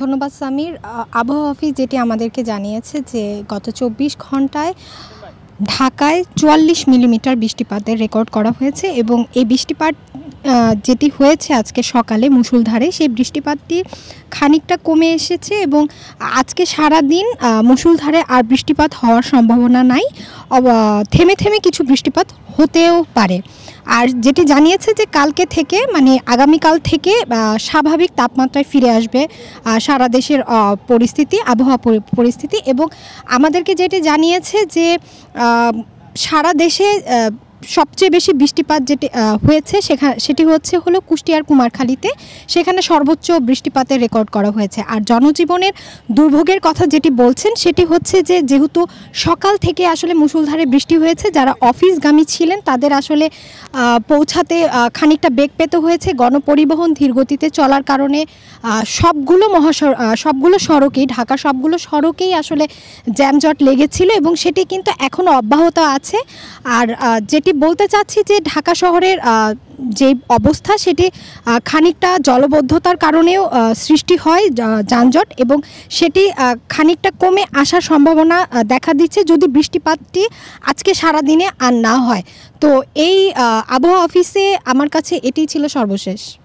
ধন্যবাদ সামির আবহাওয়া অফিস যেটি আমাদেরকে জানিয়েছে যে গত চব্বিশ ঘন্টায় ঢাকায় চুয়াল্লিশ মিলিমিটার বৃষ্টিপাতের রেকর্ড করা হয়েছে এবং এই বৃষ্টিপাত যেটি হয়েছে আজকে সকালে মুসুলধারে সেই বৃষ্টিপাতটি খানিকটা কমে এসেছে এবং আজকে সারা দিন মুসুলধারে আর বৃষ্টিপাত হওয়ার সম্ভাবনা নাই থেমে থেমে কিছু বৃষ্টিপাত হতেও পারে আর যেটি জানিয়েছে যে কালকে থেকে মানে আগামীকাল থেকে স্বাভাবিক তাপমাত্রায় ফিরে আসবে সারা দেশের পরিস্থিতি আবহাওয়া পরিস্থিতি এবং আমাদেরকে যেটি জানিয়েছে যে সারা দেশে সবচেয়ে বেশি বৃষ্টিপাত যেটি হয়েছে সেখানে সেটি হচ্ছে হলো কুষ্টিয়ার কুমারখালীতে সেখানে সর্বোচ্চ বৃষ্টিপাতের রেকর্ড করা হয়েছে আর জনজীবনের দুর্ভোগের কথা যেটি বলছেন সেটি হচ্ছে যে যেহেতু সকাল থেকে আসলে মুসুলধারে বৃষ্টি হয়েছে যারা অফিসগামী ছিলেন তাদের আসলে পৌঁছাতে খানিকটা বেগ পেতে হয়েছে গণপরিবহন ধীরগতিতে চলার কারণে সবগুলো মহাসড় সবগুলো সড়কেই ঢাকা সবগুলো সড়কেই আসলে জ্যামজট লেগেছিল এবং সেটি কিন্তু এখনও অব্যাহত আছে আর যেটি কি বলতে চাচ্ছি যে ঢাকা শহরের যে অবস্থা সেটি খানিকটা জলবদ্ধতার কারণেও সৃষ্টি হয় যানজট এবং সেটি খানিকটা কমে আসার সম্ভাবনা দেখা দিচ্ছে যদি বৃষ্টিপাতটি আজকে সারা দিনে আর না হয় তো এই আবহাওয়া অফিসে আমার কাছে এটি ছিল সর্বশেষ